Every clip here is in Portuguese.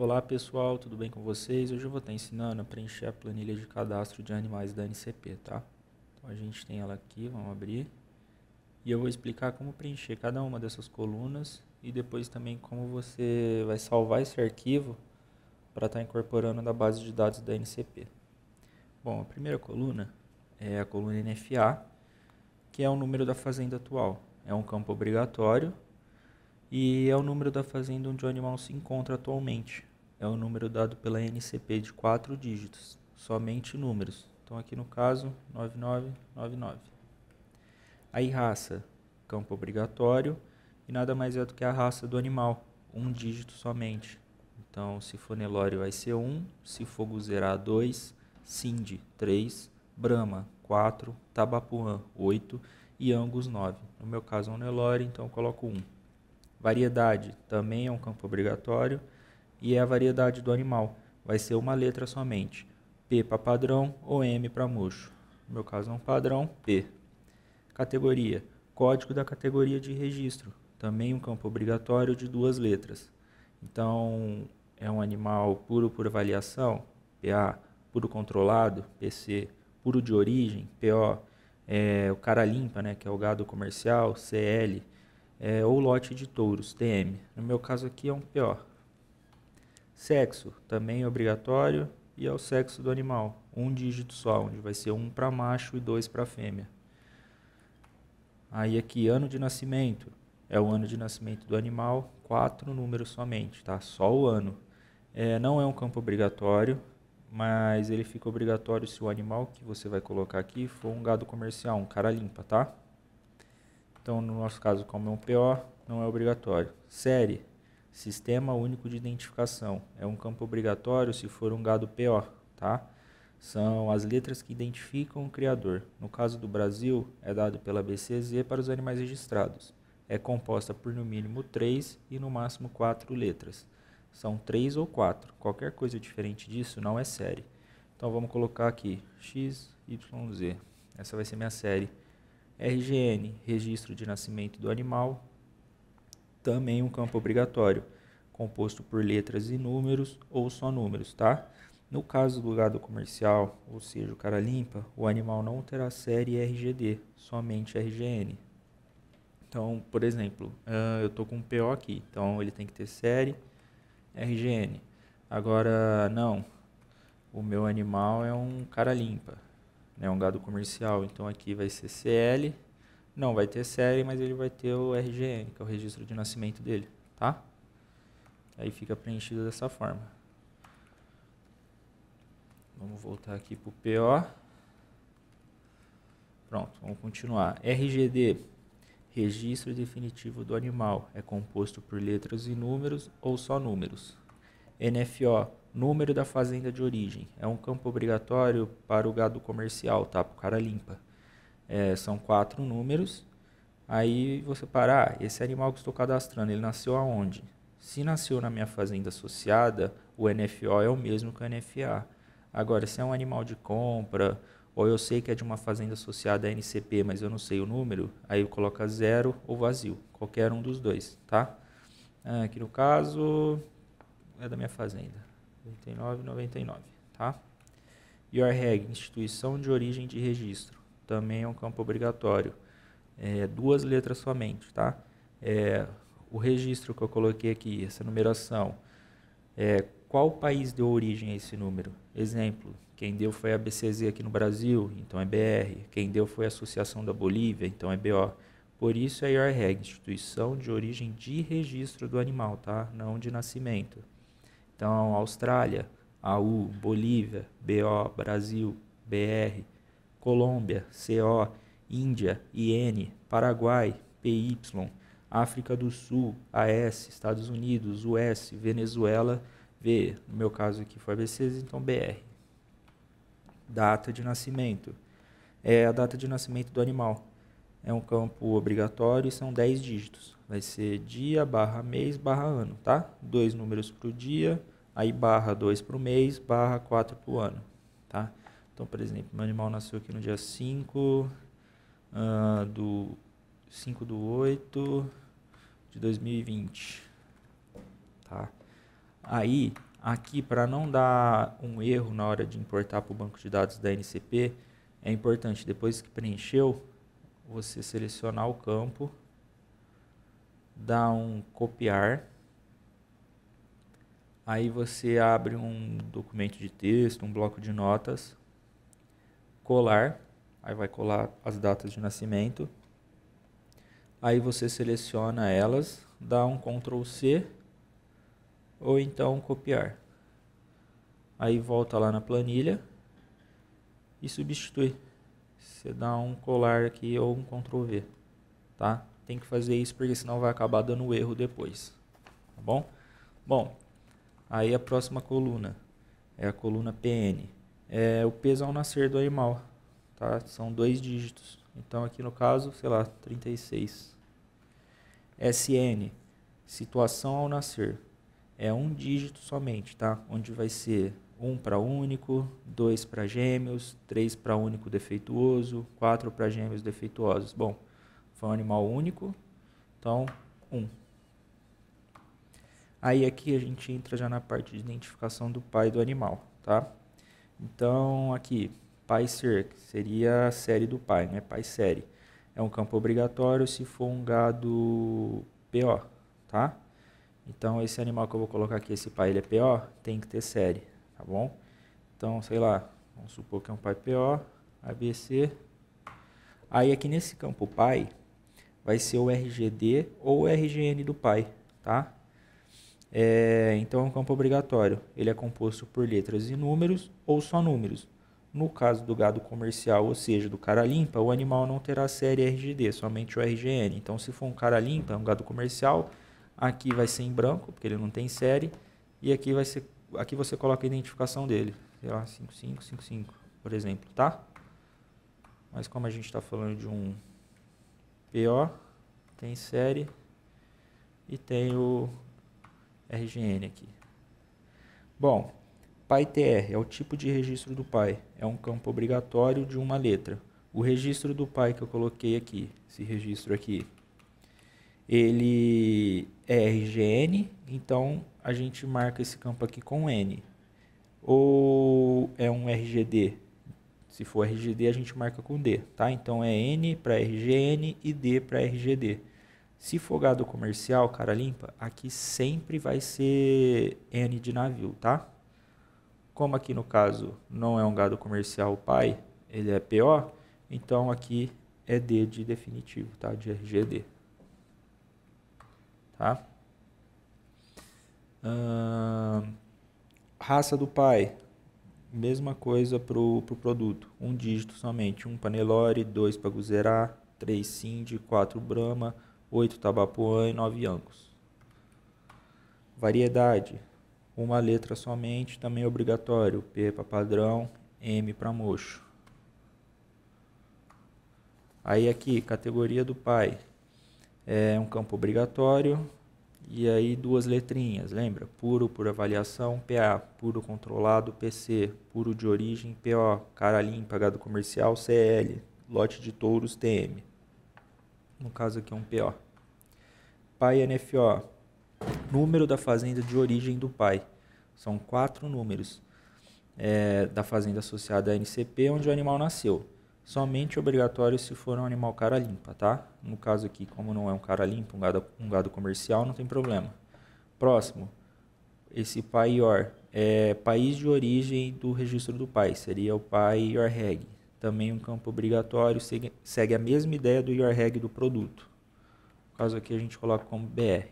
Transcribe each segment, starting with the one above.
Olá pessoal, tudo bem com vocês? Hoje eu vou estar ensinando a preencher a planilha de cadastro de animais da NCP, tá? Então a gente tem ela aqui, vamos abrir. E eu vou explicar como preencher cada uma dessas colunas e depois também como você vai salvar esse arquivo para estar tá incorporando na base de dados da NCP. Bom, a primeira coluna é a coluna NFA, que é o número da fazenda atual. É um campo obrigatório e é o número da fazenda onde o animal se encontra atualmente. É o número dado pela NCP de quatro dígitos, somente números. Então aqui no caso, 9999. Aí raça, campo obrigatório, e nada mais é do que a raça do animal, um dígito somente. Então, se for Nelore vai ser 1, se for Guzerá 2, Cindy 3, Brahma 4, Tabapuã 8 e Angus 9. No meu caso é um Nelore, então eu coloco 1. Variedade também é um campo obrigatório e é a variedade do animal. Vai ser uma letra somente. P para padrão ou M para murcho. No meu caso é um padrão P. Categoria. Código da categoria de registro. Também um campo obrigatório de duas letras. Então, é um animal puro por avaliação, PA, puro controlado, PC, puro de origem, PO, é, o cara limpa, né, que é o gado comercial, CL, é, ou lote de touros, TM. No meu caso aqui é um PO. Sexo, também é obrigatório, e é o sexo do animal. Um dígito só, onde vai ser um para macho e dois para fêmea. Aí aqui, ano de nascimento. É o ano de nascimento do animal, quatro números somente, tá? Só o ano. É, não é um campo obrigatório, mas ele fica obrigatório se o animal que você vai colocar aqui for um gado comercial, um cara limpa, tá? Então, no nosso caso, como é um PO, não é obrigatório. Série, Sistema Único de Identificação, é um campo obrigatório se for um gado PO, tá? São as letras que identificam o criador. No caso do Brasil, é dado pela BCZ para os animais registrados. É composta por no mínimo três e no máximo quatro letras. São três ou quatro. Qualquer coisa diferente disso não é série. Então vamos colocar aqui x, y, z. Essa vai ser minha série. RGN, Registro de Nascimento do Animal, também um campo obrigatório, composto por letras e números ou só números, tá? No caso do gado comercial, ou seja, o cara limpa, o animal não terá série RGD, somente RGN. Então, por exemplo, ah, eu estou com um PO aqui, então ele tem que ter série RGN. Agora, não, o meu animal é um cara limpa, né, um gado comercial. Então aqui vai ser CL, não vai ter CL mas ele vai ter o RGN, que é o registro de nascimento dele, tá? Aí fica preenchido dessa forma. Vamos voltar aqui para o PO. Pronto, vamos continuar. RGD, registro definitivo do animal, é composto por letras e números ou só números. NFO, Número da fazenda de origem. É um campo obrigatório para o gado comercial, tá? Para o cara limpa. É, são quatro números. Aí você parar ah, esse animal que estou cadastrando, ele nasceu aonde? Se nasceu na minha fazenda associada, o NFO é o mesmo que o NFA. Agora, se é um animal de compra, ou eu sei que é de uma fazenda associada à NCP, mas eu não sei o número, aí coloca zero ou vazio, qualquer um dos dois, tá? Ah, aqui no caso, é da minha fazenda. 99,99, tá? IORREG, instituição de origem de registro, também é um campo obrigatório. É, duas letras somente, tá? É, o registro que eu coloquei aqui, essa numeração, é, qual país deu origem a esse número? Exemplo, quem deu foi a BCZ aqui no Brasil, então é BR. Quem deu foi a Associação da Bolívia, então é BO. Por isso é IORREG, Instituição de Origem de Registro do Animal, tá? Não de Nascimento. Então, Austrália, AU, Bolívia, BO, Brasil, BR, Colômbia, CO, Índia, IN, Paraguai, PY, África do Sul, AS, Estados Unidos, US, Venezuela, V, no meu caso aqui foi ABCs, então BR. Data de nascimento. É a data de nascimento do animal é um campo obrigatório e são 10 dígitos. Vai ser dia barra mês barra ano, tá? Dois números para o dia, aí barra 2 para o mês, barra 4 para o ano, tá? Então, por exemplo, meu animal nasceu aqui no dia 5 uh, ah, do 5 do 8 de 2020, tá? Aí, aqui, para não dar um erro na hora de importar para o banco de dados da NCP, é importante, depois que preencheu, você selecionar o campo, dá um copiar, aí você abre um documento de texto, um bloco de notas, colar, aí vai colar as datas de nascimento, aí você seleciona elas, dá um Ctrl C ou então copiar. Aí volta lá na planilha e substitui você dá um colar aqui ou um Ctrl V, tá? Tem que fazer isso porque senão vai acabar dando erro depois, tá bom? Bom, aí a próxima coluna é a coluna PN. É o peso ao nascer do animal, tá? São dois dígitos. Então aqui no caso, sei lá, 36. SN, situação ao nascer. É um dígito somente, tá? Onde vai ser um para único, dois para gêmeos, três para único defeituoso, quatro para gêmeos defeituosos. Bom, foi um animal único, então um. Aí aqui a gente entra já na parte de identificação do pai do animal, tá? Então aqui pai ser seria a série do pai, né? Pai série é um campo obrigatório se for um gado PO, tá? Então esse animal que eu vou colocar aqui, esse pai ele é PO, tem que ter série tá bom? Então, sei lá, vamos supor que é um pai PO, ABC. Aí aqui nesse campo pai, vai ser o RGD ou o RGN do pai, tá? É, então é um campo obrigatório. Ele é composto por letras e números ou só números. No caso do gado comercial, ou seja, do cara limpa, o animal não terá série RGD, somente o RGN. Então, se for um cara limpa, um gado comercial, aqui vai ser em branco, porque ele não tem série, e aqui vai ser aqui você coloca a identificação dele, sei lá, 5555, por exemplo, tá? Mas como a gente está falando de um PO, tem série e tem o RGN aqui. Bom, PyTR é o tipo de registro do Py, é um campo obrigatório de uma letra. O registro do Py que eu coloquei aqui, esse registro aqui, ele é RGN, então a gente marca esse campo aqui com N. Ou é um RGD, se for RGD a gente marca com D, tá? Então é N para RGN e D para RGD. Se for gado comercial, cara limpa, aqui sempre vai ser N de navio, tá? Como aqui no caso não é um gado comercial o pai, ele é PO, então aqui é D de definitivo, tá? De RGD. Tá? raça do pai, mesma coisa para o pro produto. Um dígito somente, um Panelore, dois Paguzerá, três Cindy, quatro Brahma, oito Tabapuã e nove Angus. Variedade, uma letra somente, também obrigatório. P para padrão, M para mocho. Aí aqui, categoria do pai é um campo obrigatório, e aí duas letrinhas, lembra? Puro por avaliação, PA, puro controlado, PC, puro de origem, PO, cara limpa, gado comercial, CL, lote de touros, TM. No caso aqui é um PO. Pai é NFO, número da fazenda de origem do pai. São quatro números é, da fazenda associada à NCP onde o animal nasceu somente obrigatório se for um animal cara limpa, tá? No caso aqui, como não é um cara limpo, um gado, um gado comercial, não tem problema. Próximo, esse PAIOR, é país de origem do registro do pai, seria o PAIOR reg. Também um campo obrigatório, segue, segue a mesma ideia do IOR reg do produto. No caso aqui a gente coloca como BR.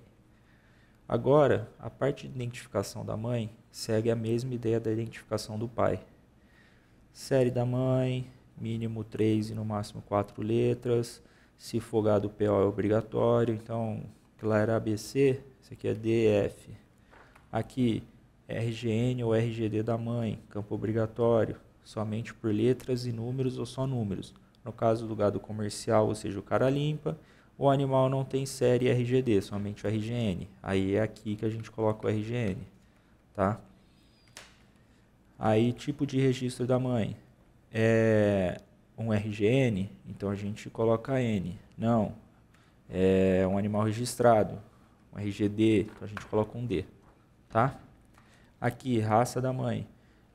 Agora, a parte de identificação da mãe segue a mesma ideia da identificação do pai. Série da mãe, mínimo três e no máximo quatro letras. Se for gado PO é obrigatório, então Clara ABC, isso aqui é DF. Aqui, RGN ou RGD da mãe, campo obrigatório, somente por letras e números ou só números. No caso do gado comercial, ou seja, o cara limpa, o animal não tem série RGD, somente o RGN. Aí é aqui que a gente coloca o RGN, tá? Aí, tipo de registro da mãe, é um RGN, então a gente coloca N. Não, é um animal registrado. Um RGD, então a gente coloca um D, tá? Aqui, raça da mãe,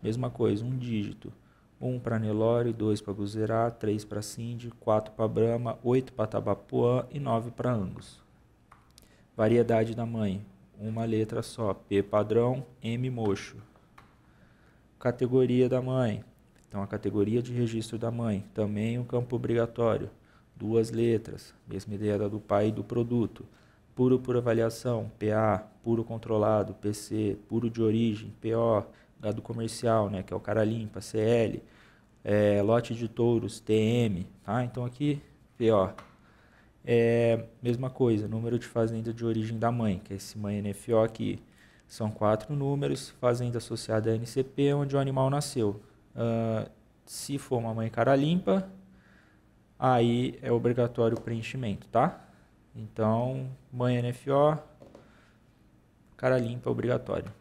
mesma coisa, um dígito. 1 um para Nelore, 2 para Guzerá, 3 para Cindy, 4 para Brahma, 8 para Tabapuã e 9 para Angus. Variedade da mãe, uma letra só, P padrão, M mocho. Categoria da mãe, então, a categoria de registro da mãe, também um campo obrigatório. Duas letras, mesma ideia da do pai e do produto. Puro por avaliação, PA, puro controlado, PC, puro de origem, PO, gado comercial, né, que é o cara limpa, CL, é, lote de touros, TM. Tá? Então, aqui, PO. É, mesma coisa, número de fazenda de origem da mãe, que é esse mãe NFO aqui. São quatro números, fazenda associada à NCP, onde o animal nasceu. Uh, se for uma mãe cara limpa, aí é obrigatório o preenchimento, tá? Então, mãe NFO, cara limpa é obrigatório.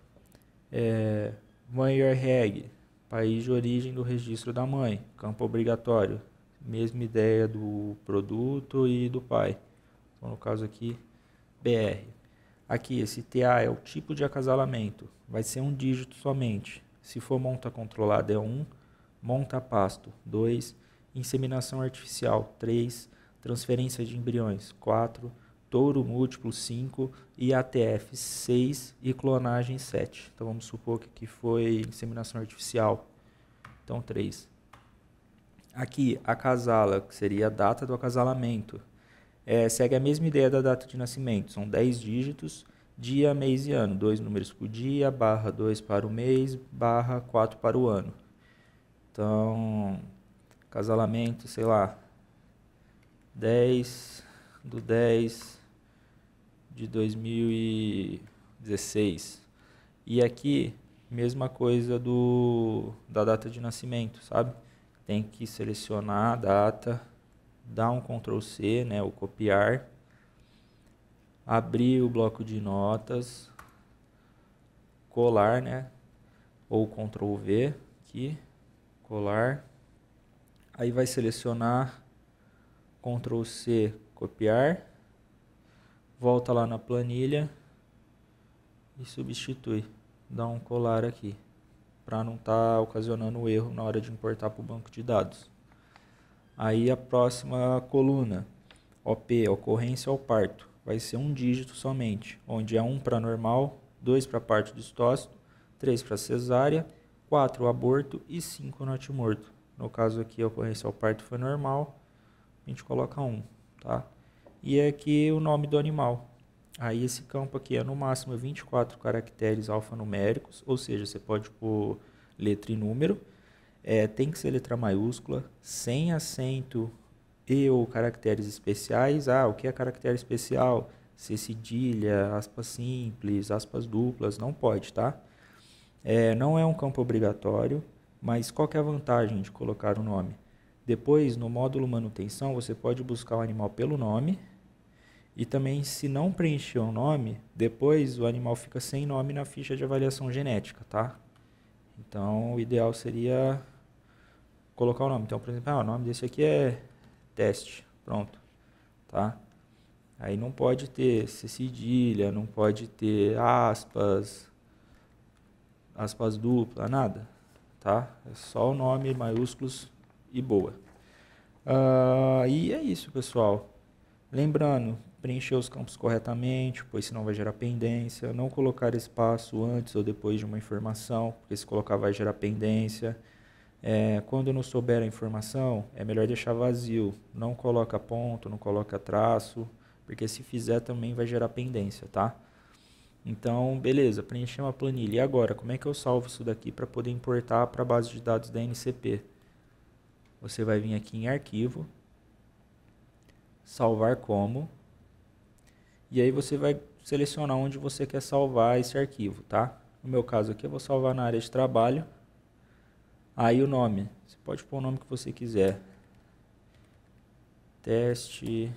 É, mãe IREG, país de origem do registro da mãe, campo obrigatório. Mesma ideia do produto e do pai. Então, no caso aqui, BR. Aqui, esse TA é o tipo de acasalamento. Vai ser um dígito somente. Se for monta controlada, é 1. Um. Monta pasto, 2. Inseminação artificial, 3. Transferência de embriões, 4. Touro múltiplo, 5. E ATF, 6. E clonagem, 7. Então vamos supor que aqui foi inseminação artificial. Então, 3. Aqui, acasala, que seria a data do acasalamento. É, segue a mesma ideia da data de nascimento, são 10 dígitos dia, mês e ano. Dois números por dia, barra 2 para o mês, barra 4 para o ano. Então, casalamento, sei lá, 10 do 10 de 2016. E aqui, mesma coisa do da data de nascimento, sabe? Tem que selecionar a data, dar um Ctrl C, né, ou copiar abrir o bloco de notas, colar, né? Ou Ctrl V aqui, colar. Aí vai selecionar, Ctrl C, copiar. Volta lá na planilha e substitui. Dá um colar aqui, para não estar tá ocasionando erro na hora de importar para o banco de dados. Aí a próxima coluna, OP, ocorrência ao parto vai ser um dígito somente, onde é um para normal, dois para parte distócito, três para cesárea, quatro aborto e cinco morto. No caso aqui, a ocorrência ao parto foi normal, a gente coloca um, tá? E é aqui o nome do animal. Aí esse campo aqui é no máximo 24 caracteres alfanuméricos, ou seja, você pode pôr letra e número. É, tem que ser letra maiúscula, sem acento e ou caracteres especiais, ah, o que é caractere especial? Ser cedilha, aspas simples, aspas duplas, não pode, tá? É, não é um campo obrigatório, mas qual é a vantagem de colocar o nome? Depois, no módulo manutenção, você pode buscar o animal pelo nome, e também, se não preencher o nome, depois o animal fica sem nome na ficha de avaliação genética, tá? Então, o ideal seria colocar o nome. Então, por exemplo, ah, o nome desse aqui é teste, pronto, tá? Aí não pode ter cedilha, não pode ter aspas, aspas dupla, nada, tá? É só o nome, maiúsculos e boa. Uh, e é isso, pessoal. Lembrando, preencher os campos corretamente, pois senão vai gerar pendência. Não colocar espaço antes ou depois de uma informação, porque se colocar vai gerar pendência. É, quando não souber a informação, é melhor deixar vazio. Não coloca ponto, não coloca traço, porque se fizer também vai gerar pendência, tá? Então, beleza, preencher uma planilha. E agora, como é que eu salvo isso daqui para poder importar para a base de dados da NCP? Você vai vir aqui em arquivo, salvar como, e aí você vai selecionar onde você quer salvar esse arquivo, tá? No meu caso aqui, eu vou salvar na área de trabalho, Aí o nome. Você pode pôr o nome que você quiser. Teste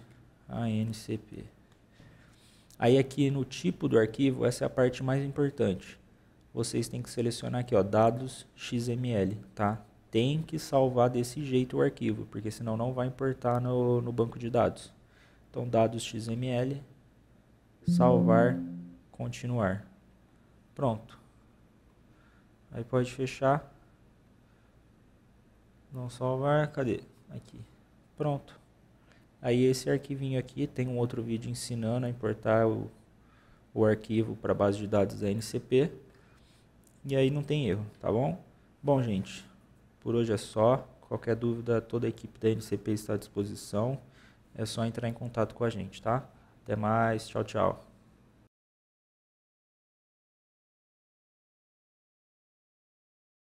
ANCP. Aí aqui no tipo do arquivo, essa é a parte mais importante. Vocês têm que selecionar aqui, ó, dados XML, tá? Tem que salvar desse jeito o arquivo, porque senão não vai importar no, no banco de dados. Então, dados XML, salvar, continuar. Pronto. Aí pode fechar. Não salvar, cadê? Aqui. Pronto. Aí esse arquivinho aqui tem um outro vídeo ensinando a importar o, o arquivo para a base de dados da NCP. E aí não tem erro, tá bom? Bom, gente, por hoje é só. Qualquer dúvida, toda a equipe da NCP está à disposição. É só entrar em contato com a gente, tá? Até mais, tchau, tchau.